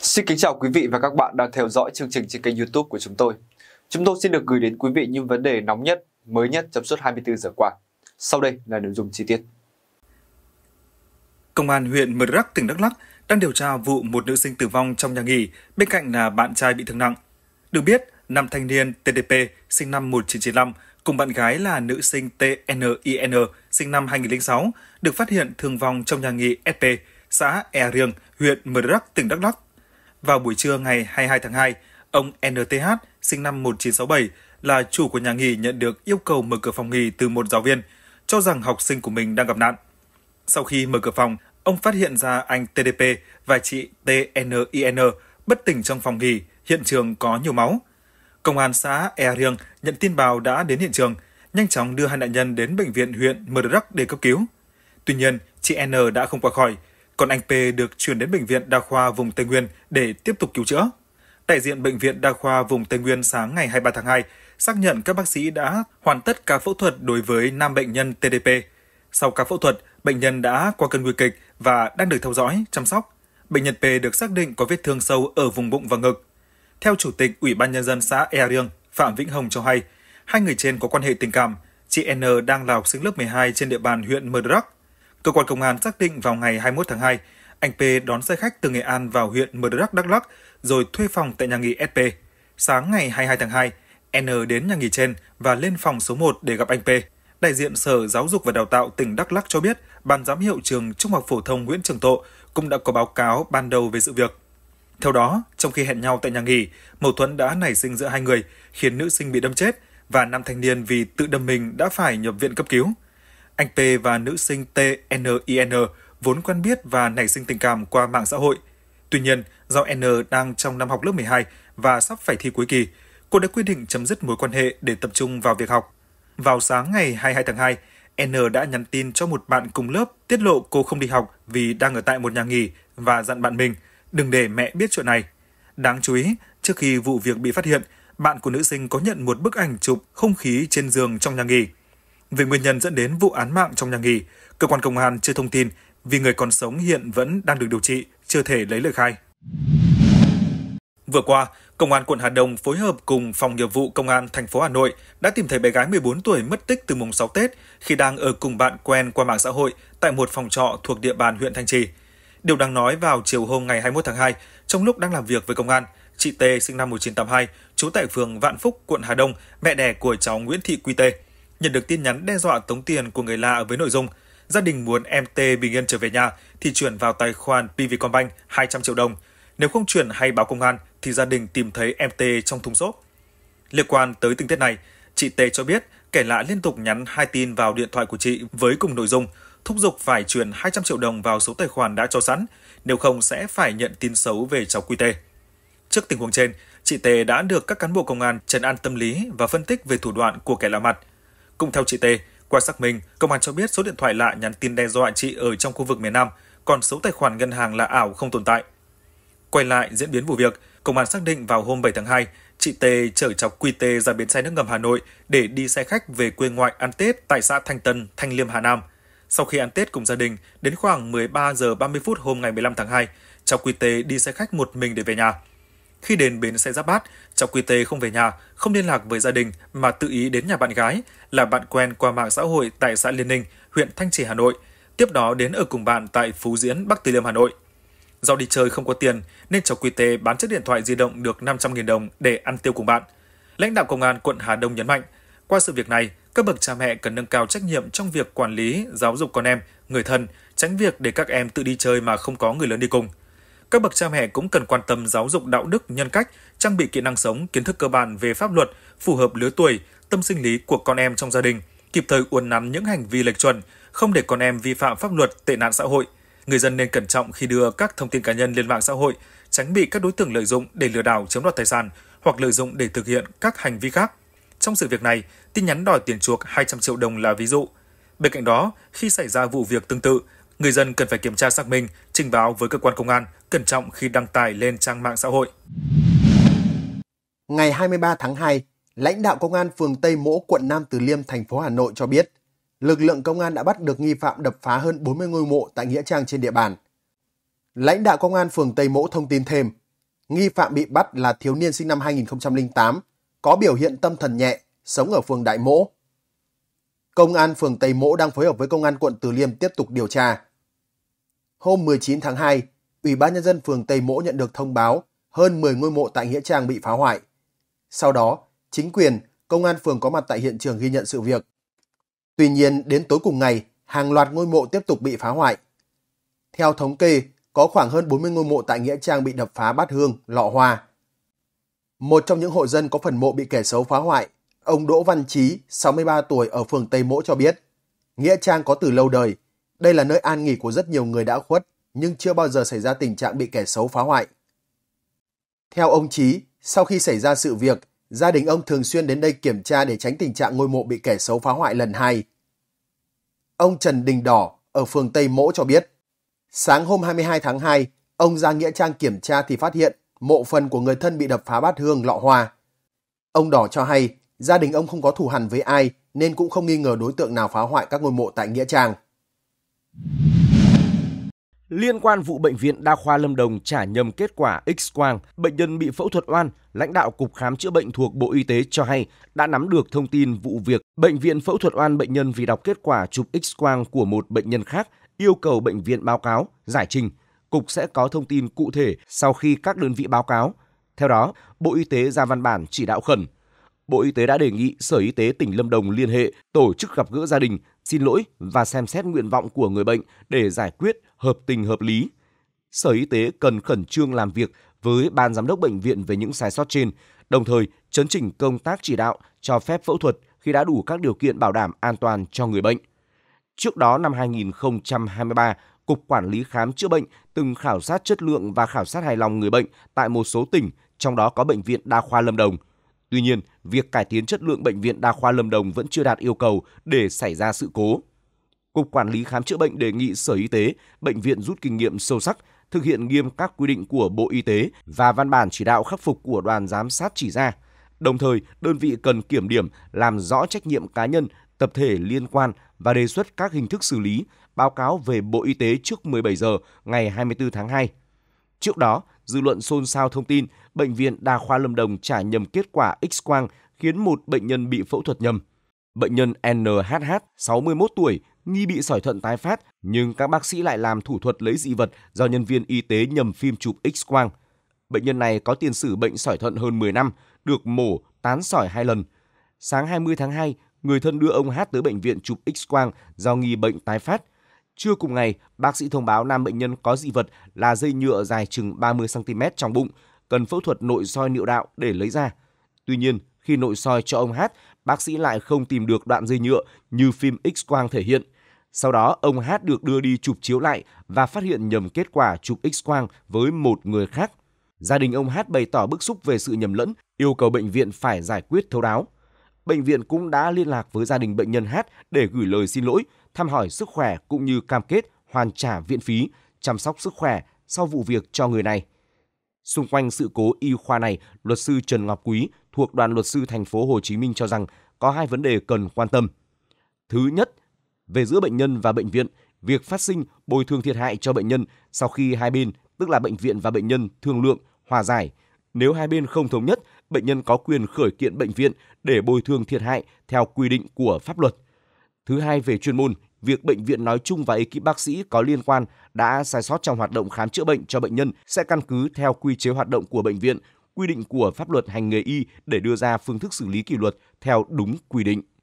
Xin kính chào quý vị và các bạn đang theo dõi chương trình trên kênh youtube của chúng tôi. Chúng tôi xin được gửi đến quý vị những vấn đề nóng nhất, mới nhất trong suốt 24 giờ qua. Sau đây là nội dung chi tiết. Công an huyện Mật Rắc, tỉnh Đắk Lắk đang điều tra vụ một nữ sinh tử vong trong nhà nghỉ, bên cạnh là bạn trai bị thương nặng. Được biết, nam thanh niên TDP sinh năm 1995 cùng bạn gái là nữ sinh TNIN sinh năm 2006 được phát hiện thương vong trong nhà nghỉ SP, e xã E Riêng, huyện Mờ Đắc, tỉnh Đắk Lắk. Vào buổi trưa ngày 22 tháng 2, ông NTH sinh năm 1967 là chủ của nhà nghỉ nhận được yêu cầu mở cửa phòng nghỉ từ một giáo viên, cho rằng học sinh của mình đang gặp nạn. Sau khi mở cửa phòng, ông phát hiện ra anh TDP và chị TNIN bất tỉnh trong phòng nghỉ, hiện trường có nhiều máu – Công an xã E Riêng nhận tin báo đã đến hiện trường, nhanh chóng đưa hai nạn nhân đến bệnh viện huyện Mờ Rắc để cấp cứu. Tuy nhiên, chị N đã không qua khỏi, còn anh P được chuyển đến bệnh viện đa khoa vùng Tây Nguyên để tiếp tục cứu chữa. Đại diện bệnh viện đa khoa vùng Tây Nguyên sáng ngày 23 tháng 2 xác nhận các bác sĩ đã hoàn tất ca phẫu thuật đối với nam bệnh nhân TDP. Sau ca phẫu thuật, bệnh nhân đã qua cơn nguy kịch và đang được theo dõi, chăm sóc. Bệnh nhân P được xác định có vết thương sâu ở vùng bụng và ngực. Theo Chủ tịch Ủy ban Nhân dân xã Ea Riêng, Phạm Vĩnh Hồng cho hay, hai người trên có quan hệ tình cảm. Chị N đang là học sinh lớp 12 trên địa bàn huyện Mờ Đắc. Cơ quan công an xác định vào ngày 21 tháng 2, anh P đón xe khách từ Nghệ An vào huyện Mờ Đắc Đắk Lắk rồi thuê phòng tại nhà nghỉ SP. Sáng ngày 22 tháng 2, N đến nhà nghỉ trên và lên phòng số 1 để gặp anh P. Đại diện Sở Giáo dục và Đào tạo tỉnh Đắk Lắk cho biết, ban giám hiệu trường Trung học phổ thông Nguyễn Trường Tộ cũng đã có báo cáo ban đầu về sự việc. Theo đó, trong khi hẹn nhau tại nhà nghỉ, mâu thuẫn đã nảy sinh giữa hai người, khiến nữ sinh bị đâm chết và nam thanh niên vì tự đâm mình đã phải nhập viện cấp cứu. Anh P và nữ sinh TNIN vốn quen biết và nảy sinh tình cảm qua mạng xã hội. Tuy nhiên, do N đang trong năm học lớp 12 và sắp phải thi cuối kỳ, cô đã quyết định chấm dứt mối quan hệ để tập trung vào việc học. Vào sáng ngày 22 tháng 2, N đã nhắn tin cho một bạn cùng lớp tiết lộ cô không đi học vì đang ở tại một nhà nghỉ và dặn bạn mình đừng để mẹ biết chuyện này. Đáng chú ý, trước khi vụ việc bị phát hiện, bạn của nữ sinh có nhận một bức ảnh chụp không khí trên giường trong nhà nghỉ. Về nguyên nhân dẫn đến vụ án mạng trong nhà nghỉ, cơ quan công an chưa thông tin vì người còn sống hiện vẫn đang được điều trị, chưa thể lấy lời khai. Vừa qua, Công an quận Hà Đông phối hợp cùng phòng nghiệp vụ Công an thành phố Hà Nội đã tìm thấy bé gái 14 tuổi mất tích từ mùng 6 Tết khi đang ở cùng bạn quen qua mạng xã hội tại một phòng trọ thuộc địa bàn huyện Thanh Trì. Điều đáng nói vào chiều hôm ngày 21 tháng 2, trong lúc đang làm việc với công an, chị T sinh năm 1982, trú tại phường Vạn Phúc, quận Hà Đông, mẹ đẻ của cháu Nguyễn Thị Quy Tê, nhận được tin nhắn đe dọa tống tiền của người lạ với nội dung gia đình muốn em T bình yên trở về nhà thì chuyển vào tài khoản PVCombank 200 triệu đồng. Nếu không chuyển hay báo công an thì gia đình tìm thấy em T trong thùng xốp. Liên quan tới tình tiết này, chị T cho biết kẻ lạ liên tục nhắn hai tin vào điện thoại của chị với cùng nội dung thúc giục phải chuyển 200 triệu đồng vào số tài khoản đã cho sẵn, nếu không sẽ phải nhận tin xấu về cháu Quy Tê. Trước tình huống trên, chị Tê đã được các cán bộ công an trấn an tâm lý và phân tích về thủ đoạn của kẻ lạ mặt. Cùng theo chị Tê, qua xác minh, công an cho biết số điện thoại lạ nhắn tin đe dọa chị ở trong khu vực miền Nam, còn số tài khoản ngân hàng là ảo không tồn tại. Quay lại diễn biến vụ việc, công an xác định vào hôm 7 tháng 2, chị Tê chở cháu Quy Tê ra bến xe nước ngầm Hà Nội để đi xe khách về quê ngoại ăn Tết tại xã Thanh Tân, Thanh Liêm, Hà Nam – sau khi ăn Tết cùng gia đình, đến khoảng 13 giờ 30 phút hôm ngày 15 tháng 2, cháu Quy Tê đi xe khách một mình để về nhà. Khi đến bến xe Giáp Bát, cháu Quy Tê không về nhà, không liên lạc với gia đình mà tự ý đến nhà bạn gái là bạn quen qua mạng xã hội tại xã Liên Ninh, huyện Thanh Trì, Hà Nội, tiếp đó đến ở cùng bạn tại Phú Diễn, Bắc Từ Liêm, Hà Nội. Do đi chơi không có tiền nên cháu Quy Tê bán chiếc điện thoại di động được 500.000 đồng để ăn tiêu cùng bạn. Lãnh đạo công an quận Hà Đông nhấn mạnh, qua sự việc này, các bậc cha mẹ cần nâng cao trách nhiệm trong việc quản lý, giáo dục con em, người thân, tránh việc để các em tự đi chơi mà không có người lớn đi cùng. Các bậc cha mẹ cũng cần quan tâm giáo dục đạo đức, nhân cách, trang bị kỹ năng sống, kiến thức cơ bản về pháp luật, phù hợp lứa tuổi, tâm sinh lý của con em trong gia đình, kịp thời uốn nắn những hành vi lệch chuẩn, không để con em vi phạm pháp luật, tệ nạn xã hội. Người dân nên cẩn trọng khi đưa các thông tin cá nhân lên mạng xã hội, tránh bị các đối tượng lợi dụng để lừa đảo chiếm đoạt tài sản hoặc lợi dụng để thực hiện các hành vi khác. Trong sự việc này, tin nhắn đòi tiền chuộc 200 triệu đồng là ví dụ. Bên cạnh đó, khi xảy ra vụ việc tương tự, người dân cần phải kiểm tra xác minh, trình báo với cơ quan công an, cẩn trọng khi đăng tải lên trang mạng xã hội. Ngày 23 tháng 2, lãnh đạo công an phường Tây Mỗ, quận Nam Từ Liêm, thành phố Hà Nội cho biết, lực lượng công an đã bắt được nghi phạm đập phá hơn 40 ngôi mộ tại nghĩa trang trên địa bàn. Lãnh đạo công an phường Tây Mỗ thông tin thêm, nghi phạm bị bắt là thiếu niên sinh năm 2008 có biểu hiện tâm thần nhẹ, sống ở phường Đại Mỗ. Công an phường Tây Mỗ đang phối hợp với công an quận Từ Liêm tiếp tục điều tra. Hôm 19 tháng 2, Ủy ban Nhân dân phường Tây Mỗ nhận được thông báo hơn 10 ngôi mộ tại Nghĩa Trang bị phá hoại. Sau đó, chính quyền, công an phường có mặt tại hiện trường ghi nhận sự việc. Tuy nhiên, đến tối cùng ngày, hàng loạt ngôi mộ tiếp tục bị phá hoại. Theo thống kê, có khoảng hơn 40 ngôi mộ tại Nghĩa Trang bị đập phá bát hương, lọ hoa, một trong những hộ dân có phần mộ bị kẻ xấu phá hoại, ông Đỗ Văn Chí, 63 tuổi ở phường Tây Mỗ cho biết, Nghĩa Trang có từ lâu đời, đây là nơi an nghỉ của rất nhiều người đã khuất, nhưng chưa bao giờ xảy ra tình trạng bị kẻ xấu phá hoại. Theo ông Chí, sau khi xảy ra sự việc, gia đình ông thường xuyên đến đây kiểm tra để tránh tình trạng ngôi mộ bị kẻ xấu phá hoại lần hai. Ông Trần Đình Đỏ ở phường Tây Mỗ cho biết, sáng hôm 22 tháng 2, ông ra Nghĩa Trang kiểm tra thì phát hiện mộ phần của người thân bị đập phá bát hương lọ hoa. Ông Đỏ cho hay, gia đình ông không có thù hằn với ai nên cũng không nghi ngờ đối tượng nào phá hoại các ngôi mộ tại Nghĩa Trang. Liên quan vụ bệnh viện Đa khoa Lâm Đồng trả nhầm kết quả X-quang, bệnh nhân bị phẫu thuật oan, lãnh đạo Cục Khám chữa bệnh thuộc Bộ Y tế cho hay đã nắm được thông tin vụ việc bệnh viện phẫu thuật oan bệnh nhân vì đọc kết quả chụp X-quang của một bệnh nhân khác, yêu cầu bệnh viện báo cáo, giải trình – Cục sẽ có thông tin cụ thể sau khi các đơn vị báo cáo. Theo đó, Bộ Y tế ra văn bản chỉ đạo khẩn. Bộ Y tế đã đề nghị Sở Y tế tỉnh Lâm Đồng liên hệ tổ chức gặp gỡ gia đình, xin lỗi và xem xét nguyện vọng của người bệnh để giải quyết hợp tình hợp lý. Sở Y tế cần khẩn trương làm việc với ban giám đốc bệnh viện về những sai sót trên, đồng thời chấn chỉnh công tác chỉ đạo cho phép phẫu thuật khi đã đủ các điều kiện bảo đảm an toàn cho người bệnh. Trước đó năm 2023, Cục Quản lý Khám Chữa Bệnh từng khảo sát chất lượng và khảo sát hài lòng người bệnh tại một số tỉnh, trong đó có Bệnh viện Đa khoa Lâm Đồng. Tuy nhiên, việc cải tiến chất lượng Bệnh viện Đa khoa Lâm Đồng vẫn chưa đạt yêu cầu để xảy ra sự cố. Cục Quản lý Khám Chữa Bệnh đề nghị Sở Y tế, bệnh viện rút kinh nghiệm sâu sắc, thực hiện nghiêm các quy định của Bộ Y tế và văn bản chỉ đạo khắc phục của đoàn giám sát chỉ ra. Đồng thời, đơn vị cần kiểm điểm, làm rõ trách nhiệm cá nhân, tập thể liên quan và đề xuất các hình thức xử lý, báo cáo về Bộ Y tế trước 17 giờ ngày 24 tháng 2. Trước đó, dư luận xôn xao thông tin bệnh viện Đa khoa Lâm Đồng trả nhầm kết quả X-quang khiến một bệnh nhân bị phẫu thuật nhầm. Bệnh nhân NHH, 61 tuổi, nghi bị sỏi thận tái phát nhưng các bác sĩ lại làm thủ thuật lấy dị vật do nhân viên y tế nhầm phim chụp X-quang. Bệnh nhân này có tiền sử bệnh sỏi thận hơn 10 năm, được mổ, tán sỏi hai lần. Sáng 20 tháng 2, người thân đưa ông Hát tới bệnh viện chụp X-quang do nghi bệnh tái phát. Trưa cùng ngày, bác sĩ thông báo nam bệnh nhân có dị vật là dây nhựa dài chừng 30 cm trong bụng, cần phẫu thuật nội soi niệu đạo để lấy ra. Tuy nhiên, khi nội soi cho ông Hát, bác sĩ lại không tìm được đoạn dây nhựa như phim X-quang thể hiện. Sau đó, ông Hát được đưa đi chụp chiếu lại và phát hiện nhầm kết quả chụp X-quang với một người khác. Gia đình ông Hát bày tỏ bức xúc về sự nhầm lẫn, yêu cầu bệnh viện phải giải quyết thấu đáo. Bệnh viện cũng đã liên lạc với gia đình bệnh nhân Hát để gửi lời xin lỗi thăm hỏi sức khỏe cũng như cam kết hoàn trả viện phí, chăm sóc sức khỏe sau vụ việc cho người này. Xung quanh sự cố y khoa này, luật sư Trần Ngọc Quý thuộc đoàn luật sư thành phố Hồ Chí Minh cho rằng có hai vấn đề cần quan tâm. Thứ nhất, về giữa bệnh nhân và bệnh viện, việc phát sinh bồi thường thiệt hại cho bệnh nhân sau khi hai bên, tức là bệnh viện và bệnh nhân thương lượng, hòa giải. Nếu hai bên không thống nhất, bệnh nhân có quyền khởi kiện bệnh viện để bồi thường thiệt hại theo quy định của pháp luật. Thứ hai về chuyên môn, việc bệnh viện nói chung và ekip bác sĩ có liên quan đã sai sót trong hoạt động khám chữa bệnh cho bệnh nhân sẽ căn cứ theo quy chế hoạt động của bệnh viện, quy định của pháp luật hành nghề y để đưa ra phương thức xử lý kỷ luật theo đúng quy định.